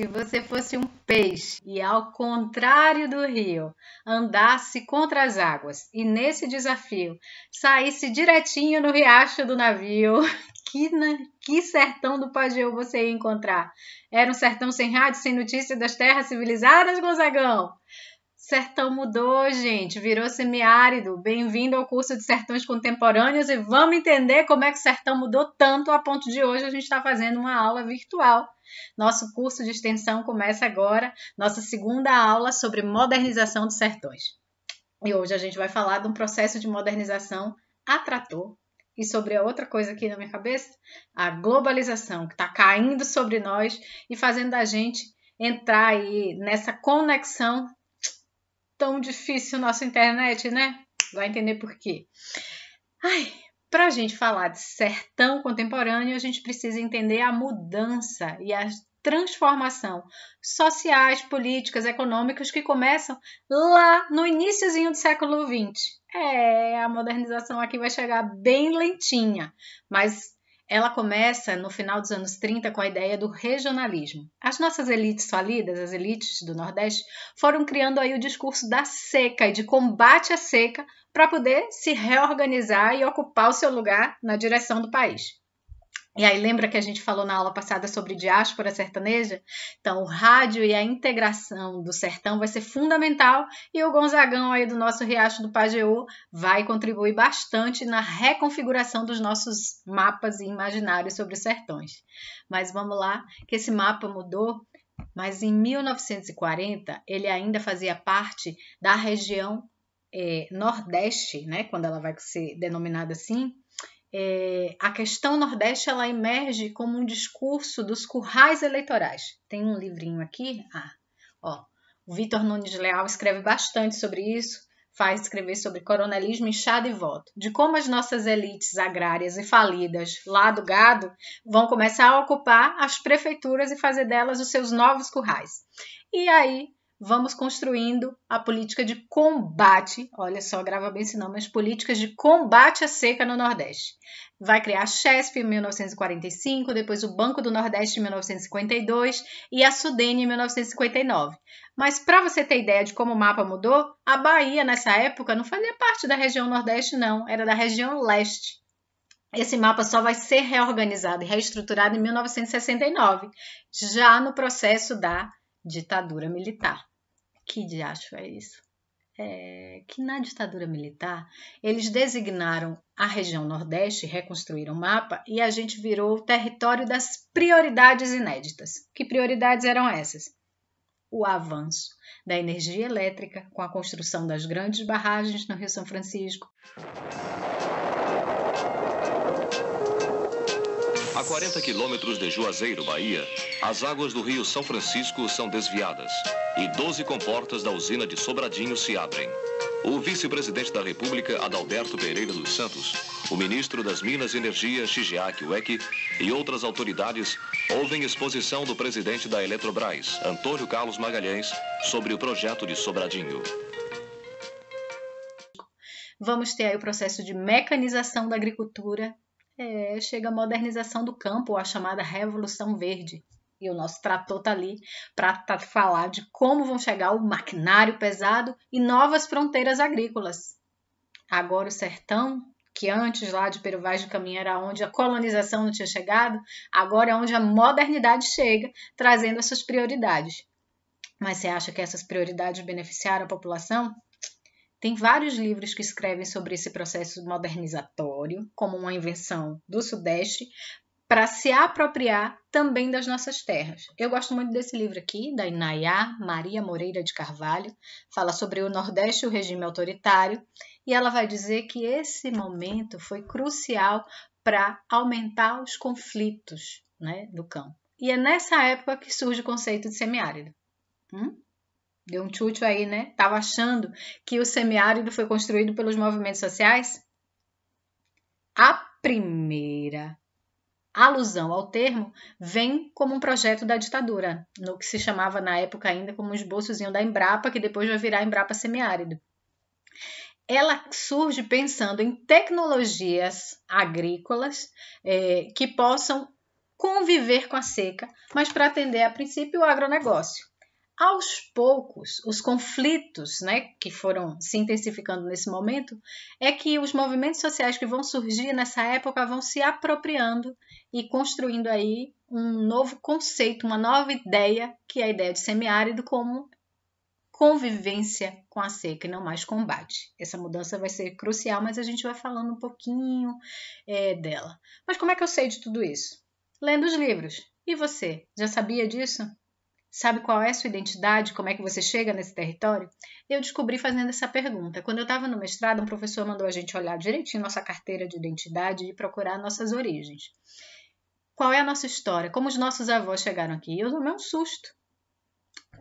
se você fosse um peixe e, ao contrário do rio, andasse contra as águas e, nesse desafio, saísse direitinho no riacho do navio, que, que sertão do Pajeú você ia encontrar? Era um sertão sem rádio, sem notícia das terras civilizadas, Gonzagão? Sertão mudou, gente, virou semiárido. Bem-vindo ao curso de Sertões Contemporâneos e vamos entender como é que o sertão mudou tanto a ponto de hoje a gente estar tá fazendo uma aula virtual nosso curso de extensão começa agora, nossa segunda aula sobre modernização dos sertões. E hoje a gente vai falar de um processo de modernização a trator e sobre a outra coisa aqui na minha cabeça, a globalização, que está caindo sobre nós e fazendo a gente entrar aí nessa conexão tão difícil nossa internet, né? Vai entender por quê. Ai, para a gente falar de sertão contemporâneo, a gente precisa entender a mudança e a transformação sociais, políticas, econômicas que começam lá no iníciozinho do século XX. É, a modernização aqui vai chegar bem lentinha, mas ela começa no final dos anos 30 com a ideia do regionalismo. As nossas elites falidas, as elites do Nordeste, foram criando aí o discurso da seca e de combate à seca para poder se reorganizar e ocupar o seu lugar na direção do país. E aí, lembra que a gente falou na aula passada sobre diáspora sertaneja? Então, o rádio e a integração do sertão vai ser fundamental e o Gonzagão aí do nosso Riacho do Pajeú vai contribuir bastante na reconfiguração dos nossos mapas e imaginários sobre os sertões. Mas vamos lá, que esse mapa mudou, mas em 1940 ele ainda fazia parte da região eh, Nordeste, né, quando ela vai ser denominada assim, é, a questão Nordeste ela emerge como um discurso dos currais eleitorais. Tem um livrinho aqui, ah, ó, o Vitor Nunes Leal escreve bastante sobre isso, faz escrever sobre coronelismo, inchado e voto, de como as nossas elites agrárias e falidas lá do gado vão começar a ocupar as prefeituras e fazer delas os seus novos currais. E aí vamos construindo a política de combate. Olha só, grava bem esse nome, as políticas de combate à seca no Nordeste. Vai criar a CHESP em 1945, depois o Banco do Nordeste em 1952 e a Sudene em 1959. Mas para você ter ideia de como o mapa mudou, a Bahia nessa época não fazia parte da região Nordeste, não, era da região Leste. Esse mapa só vai ser reorganizado e reestruturado em 1969, já no processo da ditadura militar que diacho é isso? É, que na ditadura militar eles designaram a região Nordeste, reconstruíram o mapa e a gente virou o território das prioridades inéditas. Que prioridades eram essas? O avanço da energia elétrica com a construção das grandes barragens no Rio São Francisco. A 40 quilômetros de Juazeiro, Bahia, as águas do rio São Francisco são desviadas e 12 comportas da usina de Sobradinho se abrem. O vice-presidente da República, Adalberto Pereira dos Santos, o ministro das Minas e Energia, Shigeaki Ueki, e outras autoridades ouvem exposição do presidente da Eletrobras, Antônio Carlos Magalhães, sobre o projeto de Sobradinho. Vamos ter aí o processo de mecanização da agricultura é, chega a modernização do campo, a chamada Revolução Verde. E o nosso trator está ali para tá, falar de como vão chegar o maquinário pesado e novas fronteiras agrícolas. Agora o sertão, que antes lá de Peru Vaz Caminho era onde a colonização não tinha chegado, agora é onde a modernidade chega, trazendo essas prioridades. Mas você acha que essas prioridades beneficiaram a população? Tem vários livros que escrevem sobre esse processo modernizatório, como uma invenção do Sudeste, para se apropriar também das nossas terras. Eu gosto muito desse livro aqui, da Inayá Maria Moreira de Carvalho, fala sobre o Nordeste e o regime autoritário, e ela vai dizer que esse momento foi crucial para aumentar os conflitos né, do campo. E é nessa época que surge o conceito de semiárido. Hum? Deu um tchutchu aí, né? Tava achando que o semiárido foi construído pelos movimentos sociais? A primeira alusão ao termo vem como um projeto da ditadura, no que se chamava na época ainda como um esboçozinho da Embrapa, que depois vai virar Embrapa Semiárido. Ela surge pensando em tecnologias agrícolas é, que possam conviver com a seca, mas para atender a princípio o agronegócio aos poucos, os conflitos né, que foram se intensificando nesse momento, é que os movimentos sociais que vão surgir nessa época vão se apropriando e construindo aí um novo conceito, uma nova ideia, que é a ideia de semiárido como convivência com a seca e não mais combate. Essa mudança vai ser crucial, mas a gente vai falando um pouquinho é, dela. Mas como é que eu sei de tudo isso? Lendo os livros. E você, já sabia disso? Sabe qual é a sua identidade? Como é que você chega nesse território? Eu descobri fazendo essa pergunta. Quando eu estava no mestrado, um professor mandou a gente olhar direitinho nossa carteira de identidade e procurar nossas origens. Qual é a nossa história? Como os nossos avós chegaram aqui? Eu tomei um susto,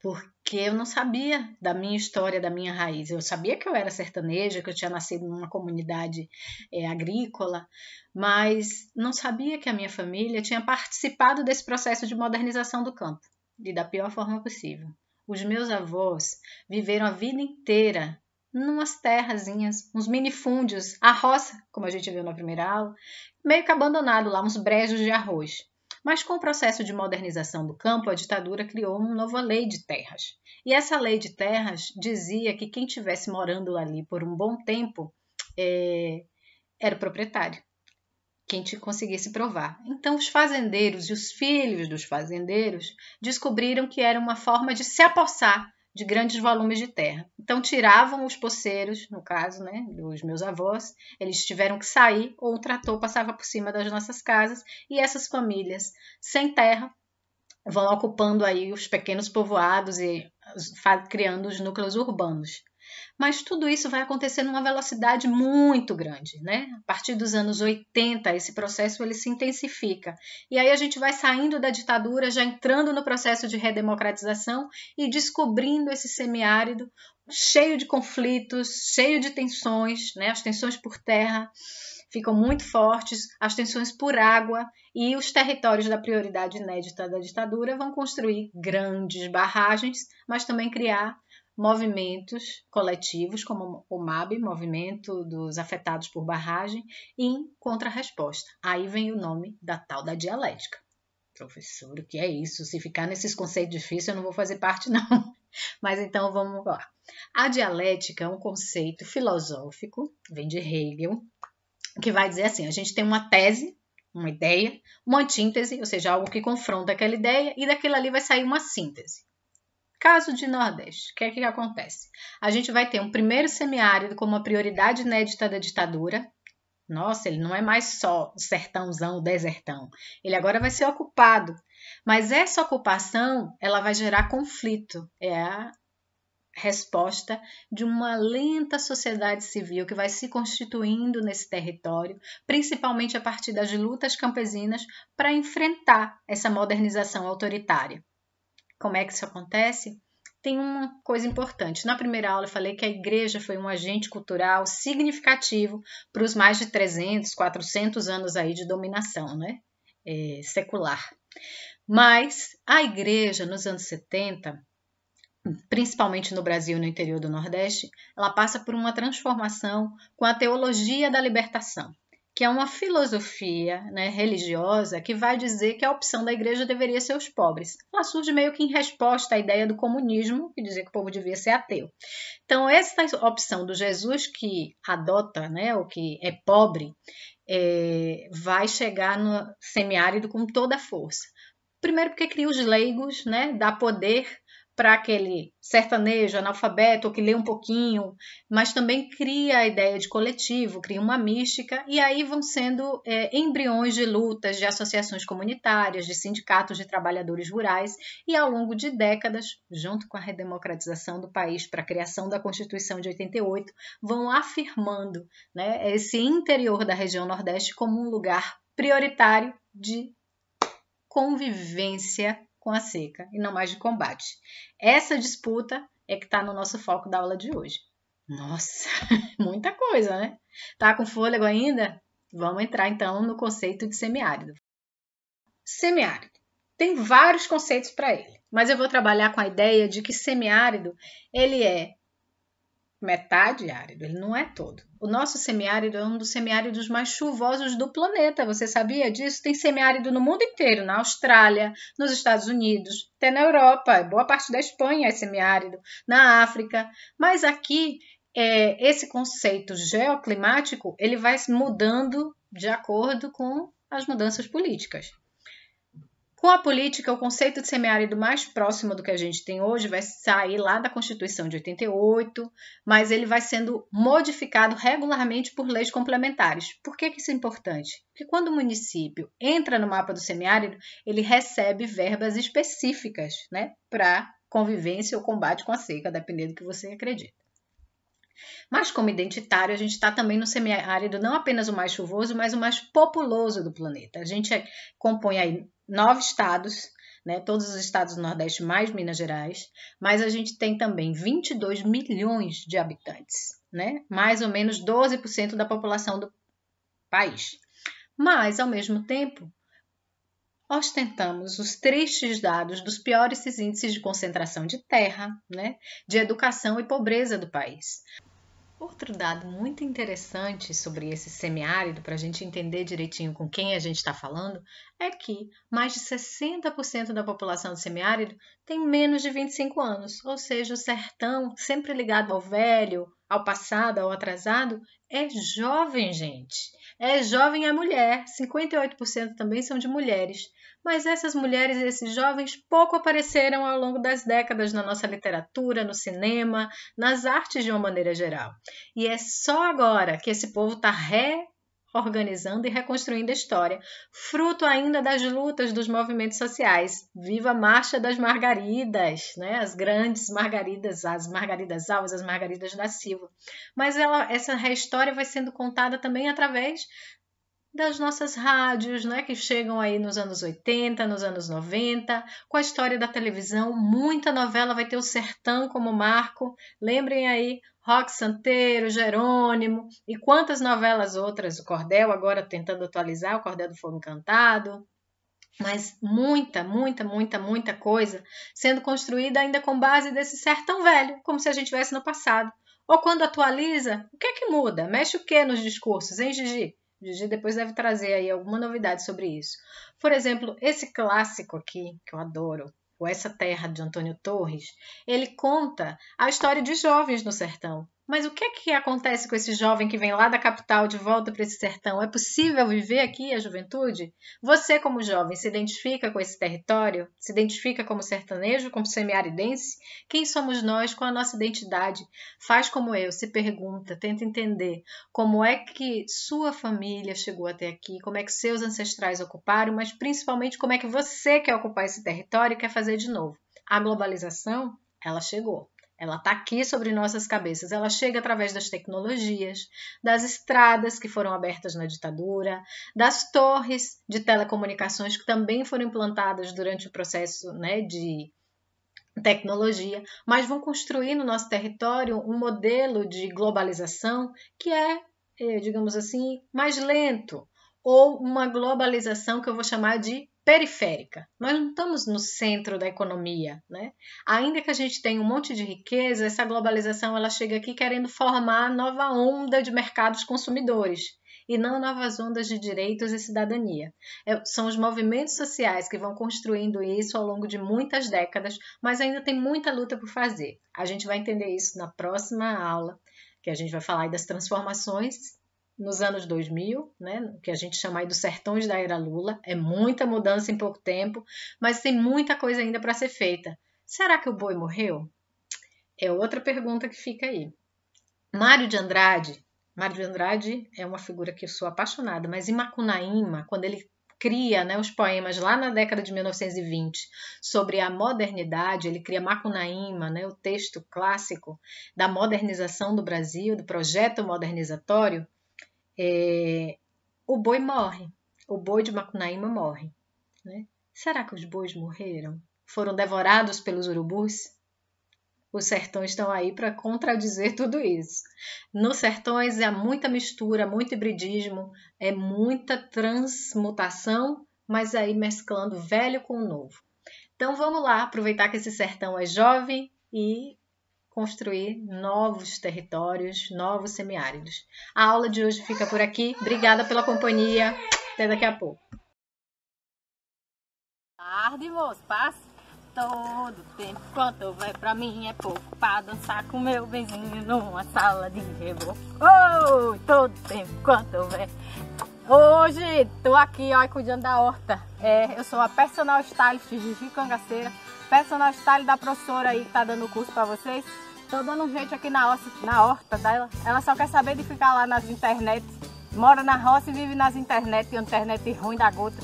porque eu não sabia da minha história, da minha raiz. Eu sabia que eu era sertaneja, que eu tinha nascido numa comunidade é, agrícola, mas não sabia que a minha família tinha participado desse processo de modernização do campo de da pior forma possível. Os meus avós viveram a vida inteira numas terrazinhas, uns minifúndios, a roça, como a gente viu na primeira aula, meio que abandonado lá, uns brejos de arroz. Mas com o processo de modernização do campo, a ditadura criou uma nova lei de terras. E essa lei de terras dizia que quem estivesse morando ali por um bom tempo é, era o proprietário quem te conseguisse provar. Então, os fazendeiros e os filhos dos fazendeiros descobriram que era uma forma de se apossar de grandes volumes de terra. Então tiravam os poceiros, no caso, né, dos meus avós, eles tiveram que sair ou o trator passava por cima das nossas casas e essas famílias sem terra vão ocupando aí os pequenos povoados e criando os núcleos urbanos. Mas tudo isso vai acontecer numa velocidade muito grande, né? A partir dos anos 80, esse processo ele se intensifica. E aí a gente vai saindo da ditadura, já entrando no processo de redemocratização e descobrindo esse semiárido cheio de conflitos, cheio de tensões, né? As tensões por terra ficam muito fortes, as tensões por água e os territórios da prioridade inédita da ditadura vão construir grandes barragens, mas também criar movimentos coletivos, como o MAB, Movimento dos Afetados por Barragem, em contrarresposta. Aí vem o nome da tal da dialética. Professor, o que é isso? Se ficar nesses conceitos difíceis, eu não vou fazer parte, não. Mas então vamos lá. A dialética é um conceito filosófico, vem de Hegel, que vai dizer assim: a gente tem uma tese, uma ideia, uma antítese, ou seja, algo que confronta aquela ideia, e daquilo ali vai sair uma síntese. Caso de Nordeste, o que é que acontece? A gente vai ter um primeiro semiárido como uma prioridade inédita da ditadura. Nossa, ele não é mais só o sertãozão, o desertão. Ele agora vai ser ocupado. Mas essa ocupação, ela vai gerar conflito. É a resposta de uma lenta sociedade civil que vai se constituindo nesse território, principalmente a partir das lutas campesinas para enfrentar essa modernização autoritária. Como é que isso acontece? Tem uma coisa importante. Na primeira aula eu falei que a igreja foi um agente cultural significativo para os mais de 300, 400 anos aí de dominação né? É, secular. Mas a igreja, nos anos 70, principalmente no Brasil e no interior do Nordeste, ela passa por uma transformação com a teologia da libertação que é uma filosofia né, religiosa que vai dizer que a opção da igreja deveria ser os pobres. Ela surge meio que em resposta à ideia do comunismo, que dizia que o povo devia ser ateu. Então, essa opção do Jesus que adota, né, que é pobre, é, vai chegar no semiárido com toda a força. Primeiro, porque cria os leigos, né, dá poder para aquele sertanejo, analfabeto, que lê um pouquinho, mas também cria a ideia de coletivo, cria uma mística, e aí vão sendo é, embriões de lutas, de associações comunitárias, de sindicatos de trabalhadores rurais, e ao longo de décadas, junto com a redemocratização do país para a criação da Constituição de 88, vão afirmando né, esse interior da região Nordeste como um lugar prioritário de convivência com a seca e não mais de combate. Essa disputa é que está no nosso foco da aula de hoje. Nossa, muita coisa, né? Tá com fôlego ainda? Vamos entrar então no conceito de semiárido. Semiárido. Tem vários conceitos para ele, mas eu vou trabalhar com a ideia de que semiárido ele é metade árido, ele não é todo. O nosso semiárido é um dos semiáridos mais chuvosos do planeta. Você sabia disso? Tem semiárido no mundo inteiro, na Austrália, nos Estados Unidos, até na Europa, boa parte da Espanha é semiárido, na África. Mas aqui é, esse conceito geoclimático ele vai mudando de acordo com as mudanças políticas. Com a política, o conceito de semiárido mais próximo do que a gente tem hoje vai sair lá da Constituição de 88, mas ele vai sendo modificado regularmente por leis complementares. Por que, isso é importante? Porque quando o município entra no mapa do semiárido, ele recebe verbas específicas né, para convivência ou combate com a seca, dependendo do que você acredita. Mas, como identitário, a gente está também no semiárido, não apenas o mais chuvoso, mas o mais populoso do planeta. A gente é, compõe aí nove estados, né, todos os estados do Nordeste, mais Minas Gerais, mas a gente tem também 22 milhões de habitantes, né, mais ou menos 12% da população do país. Mas, ao mesmo tempo, ostentamos os tristes dados dos piores índices de concentração de terra, né, de educação e pobreza do país. Outro dado muito interessante sobre esse semiárido, para a gente entender direitinho com quem a gente está falando, é que mais de 60% da população do semiárido tem menos de 25 anos, ou seja, o sertão, sempre ligado ao velho, ao passado, ao atrasado, é jovem, gente. É jovem a mulher, 58% também são de mulheres. Mas essas mulheres e esses jovens pouco apareceram ao longo das décadas na nossa literatura, no cinema, nas artes de uma maneira geral. E é só agora que esse povo está organizando e reconstruindo a história, fruto ainda das lutas dos movimentos sociais. Viva a Marcha das Margaridas, né? as grandes Margaridas, as Margaridas Alves, as Margaridas da Silva. Mas ela, essa história vai sendo contada também através das nossas rádios, né, que chegam aí nos anos 80, nos anos 90, com a história da televisão, muita novela vai ter o sertão como marco. Lembrem aí Rock Santeiro, Jerônimo e quantas novelas outras, o Cordel agora tentando atualizar, o Cordel do Fogo Encantado. Mas muita, muita, muita, muita coisa sendo construída ainda com base desse sertão velho, como se a gente estivesse no passado. Ou quando atualiza, o que é que muda? Mexe o que nos discursos, hein, Gigi? Gigi depois deve trazer aí alguma novidade sobre isso. Por exemplo, esse clássico aqui, que eu adoro, o Essa Terra de Antônio Torres, ele conta a história de jovens no sertão, mas o que é que acontece com esse jovem que vem lá da capital de volta para esse sertão? É possível viver aqui a juventude? Você, como jovem, se identifica com esse território? Se identifica como sertanejo, como semiaridense? Quem somos nós com a nossa identidade? Faz como eu, se pergunta, tenta entender como é que sua família chegou até aqui, como é que seus ancestrais ocuparam, mas principalmente como é que você quer ocupar esse território e quer fazer de novo. A globalização, ela chegou. Ela está aqui sobre nossas cabeças. Ela chega através das tecnologias, das estradas que foram abertas na ditadura, das torres de telecomunicações que também foram implantadas durante o processo né, de tecnologia, mas vão construir no nosso território um modelo de globalização que é, eh, digamos assim, mais lento, ou uma globalização que eu vou chamar de periférica. Nós não estamos no centro da economia, né? Ainda que a gente tenha um monte de riqueza, essa globalização ela chega aqui querendo formar nova onda de mercados consumidores e não novas ondas de direitos e cidadania. É, são os movimentos sociais que vão construindo isso ao longo de muitas décadas, mas ainda tem muita luta por fazer. A gente vai entender isso na próxima aula, que a gente vai falar das transformações nos anos 2000, né, que a gente chama aí dos sertões da era Lula. É muita mudança em pouco tempo, mas tem muita coisa ainda para ser feita. Será que o boi morreu? É outra pergunta que fica aí. Mário de Andrade, Mário de Andrade é uma figura que eu sou apaixonada, mas em Macunaíma, quando ele cria né, os poemas lá na década de 1920 sobre a modernidade, ele cria Macunaíma, né, o texto clássico da modernização do Brasil, do projeto modernizatório, é, o boi morre, o boi de Macunaíma morre. Né? Será que os bois morreram? Foram devorados pelos urubus? Os sertões estão aí para contradizer tudo isso. Nos sertões há muita mistura, muito hibridismo, é muita transmutação, mas aí mesclando velho com novo. Então vamos lá, aproveitar que esse sertão é jovem e construir novos territórios, novos semiáridos. A aula de hoje fica por aqui. Obrigada pela companhia. Até daqui a pouco. Tarde, moço. Passa todo tempo. Quanto vai pra mim é pouco. Pra dançar com meu vizinho numa sala de reboco. Oh, todo tempo. Quanto vai. Hoje tô aqui, ó, cuidando da horta. É, eu sou a personal stylist de Gigi Cangaceira personal style da professora aí que tá dando o curso para vocês. Tô dando um jeito aqui na, ossa, na horta dela. Ela só quer saber de ficar lá nas internet. Mora na roça e vive nas internet, internet ruim da gota.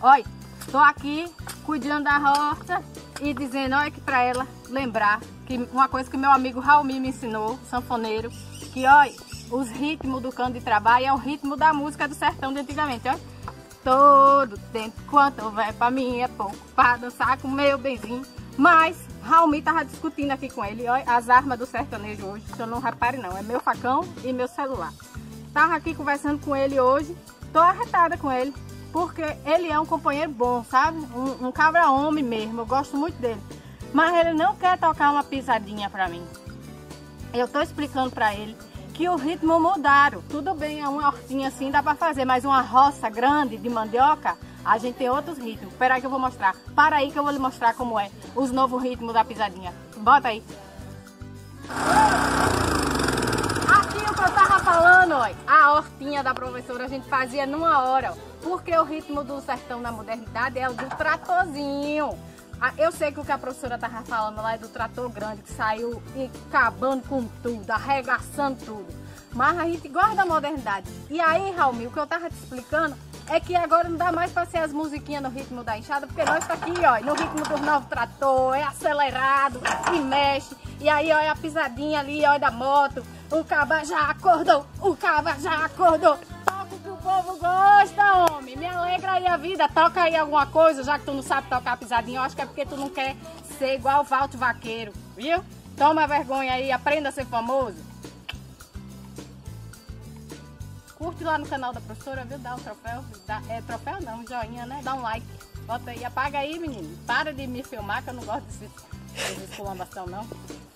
Olha, tô aqui cuidando da horta e dizendo, olha que para ela lembrar que uma coisa que meu amigo Raulmi me ensinou, sanfoneiro, que olha, os ritmos do canto de trabalho é o ritmo da música do sertão de antigamente, olha todo tempo. Quanto vai pra mim é pouco pra dançar com meu benzinho. Mas Raul tava discutindo aqui com ele. Olha as armas do sertanejo hoje. Se eu não repare não, é meu facão e meu celular. Tava aqui conversando com ele hoje. Tô arretada com ele. Porque ele é um companheiro bom, sabe? Um, um cabra homem mesmo. Eu gosto muito dele. Mas ele não quer tocar uma pisadinha pra mim. Eu tô explicando pra ele que o ritmo mudaram. Tudo bem, é uma hortinha assim dá para fazer, mas uma roça grande de mandioca, a gente tem outros ritmos. Espera aí que eu vou mostrar. Para aí que eu vou lhe mostrar como é os novos ritmos da pisadinha. Bota aí. Aqui é o que eu tava falando, ó, a hortinha da professora a gente fazia numa hora, ó, porque o ritmo do sertão na modernidade é o do tratorzinho. Ah, eu sei que o que a professora tava falando lá é do trator grande que saiu e acabando com tudo, arregaçando tudo. Mas a gente gosta da modernidade. E aí, Raul, o que eu tava te explicando é que agora não dá mais para ser as musiquinhas no ritmo da enxada, porque nós tá aqui, ó, no ritmo do novo trator, é acelerado, se mexe. E aí, ó, é a pisadinha ali, ó, da moto. O caba já acordou, o caba já acordou. Toca que o povo gosta, homem me alegra aí a vida, toca aí alguma coisa, já que tu não sabe tocar pisadinha, eu acho que é porque tu não quer ser igual o Valto Vaqueiro, viu? Toma vergonha aí, aprenda a ser famoso. Curte lá no canal da professora, viu? Dá um troféu, dá, é troféu não, um joinha, né? Dá um like, bota aí, apaga aí, menino. Para de me filmar que eu não gosto de desse exclamação, não.